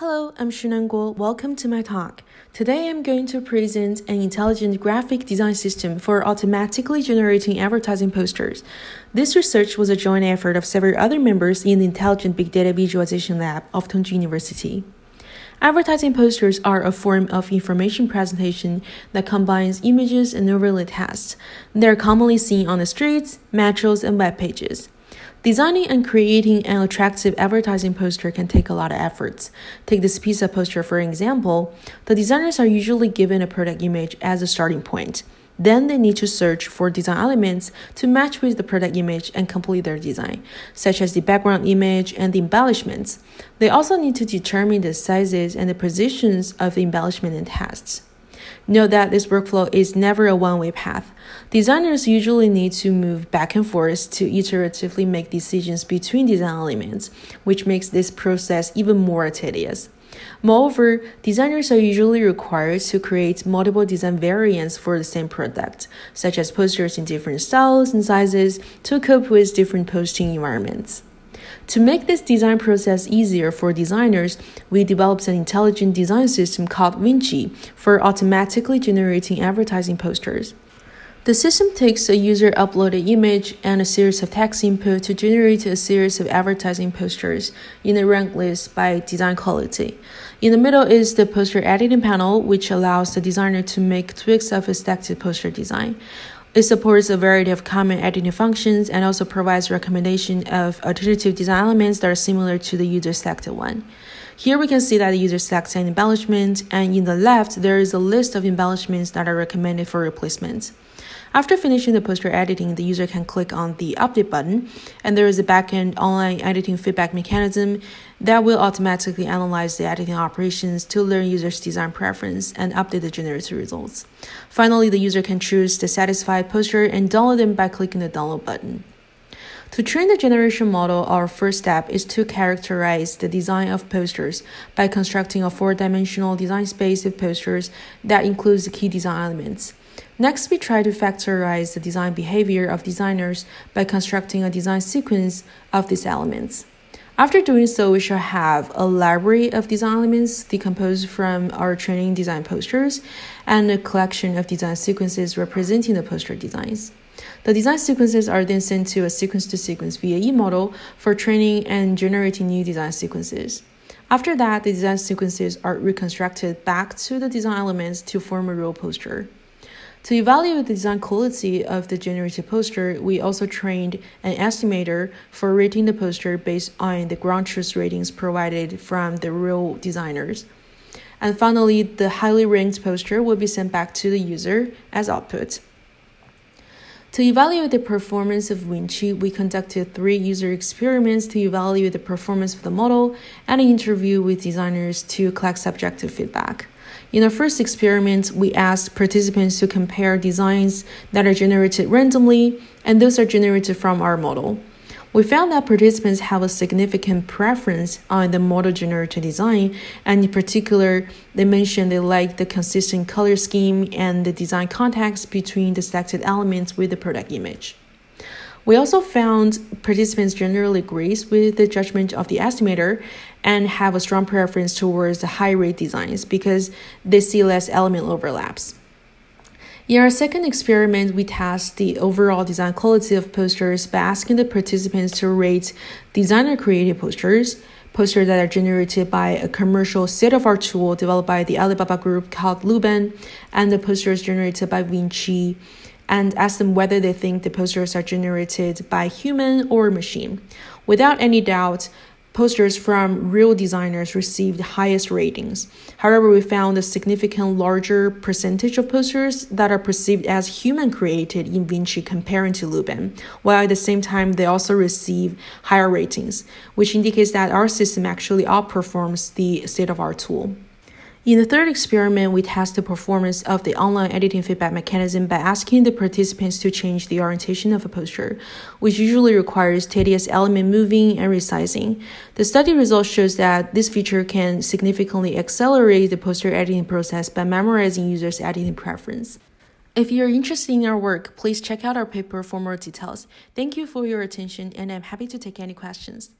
Hello, I'm Shunan Guo. Welcome to my talk. Today I'm going to present an intelligent graphic design system for automatically generating advertising posters. This research was a joint effort of several other members in the Intelligent Big Data Visualization Lab of Tongji University. Advertising posters are a form of information presentation that combines images and overlay text. They are commonly seen on the streets, metros, and web pages. Designing and creating an attractive advertising poster can take a lot of efforts. Take this pizza poster for example. The designers are usually given a product image as a starting point. Then they need to search for design elements to match with the product image and complete their design, such as the background image and the embellishments. They also need to determine the sizes and the positions of the embellishment and tests. Note that this workflow is never a one way path. Designers usually need to move back and forth to iteratively make decisions between design elements, which makes this process even more tedious. Moreover, designers are usually required to create multiple design variants for the same product, such as posters in different styles and sizes to cope with different posting environments. To make this design process easier for designers, we developed an intelligent design system called Vinci for automatically generating advertising posters. The system takes a user uploaded image and a series of text input to generate a series of advertising posters in a ranked list by design quality. In the middle is the poster editing panel, which allows the designer to make tweaks of his stacked poster design. It supports a variety of common editing functions and also provides recommendation of alternative design elements that are similar to the user selected one. Here we can see that the user selects an embellishment and in the left there is a list of embellishments that are recommended for replacement. After finishing the poster editing, the user can click on the update button, and there is a backend online editing feedback mechanism that will automatically analyze the editing operations to learn users' design preference and update the generated results. Finally, the user can choose the satisfied poster and download them by clicking the download button. To train the generation model, our first step is to characterize the design of posters by constructing a four dimensional design space of posters that includes the key design elements. Next, we try to factorize the design behavior of designers by constructing a design sequence of these elements. After doing so, we shall have a library of design elements decomposed from our training design posters and a collection of design sequences representing the poster designs. The design sequences are then sent to a sequence to sequence VAE model for training and generating new design sequences. After that, the design sequences are reconstructed back to the design elements to form a real poster. To evaluate the design quality of the generated poster, we also trained an estimator for rating the poster based on the ground truth ratings provided from the real designers. And finally, the highly ranked poster will be sent back to the user as output. To evaluate the performance of WinChi, we conducted three user experiments to evaluate the performance of the model and an interview with designers to collect subjective feedback. In our first experiment, we asked participants to compare designs that are generated randomly and those are generated from our model. We found that participants have a significant preference on the model generated design, and in particular, they mentioned they like the consistent color scheme and the design context between the selected elements with the product image. We also found participants generally agree with the judgment of the estimator and have a strong preference towards the high rate designs because they see less element overlaps. In our second experiment, we test the overall design quality of posters by asking the participants to rate designer created posters, posters that are generated by a commercial state of art tool developed by the Alibaba group called Luban, and the posters generated by Vinci and ask them whether they think the posters are generated by human or machine. Without any doubt, posters from real designers received highest ratings. However, we found a significant larger percentage of posters that are perceived as human created in Vinci compared to Lubin, while at the same time they also receive higher ratings, which indicates that our system actually outperforms the state of our tool. In the third experiment, we test the performance of the online editing feedback mechanism by asking the participants to change the orientation of a poster, which usually requires tedious element moving and resizing. The study result shows that this feature can significantly accelerate the poster editing process by memorizing users' editing preference. If you're interested in our work, please check out our paper for more details. Thank you for your attention, and I'm happy to take any questions.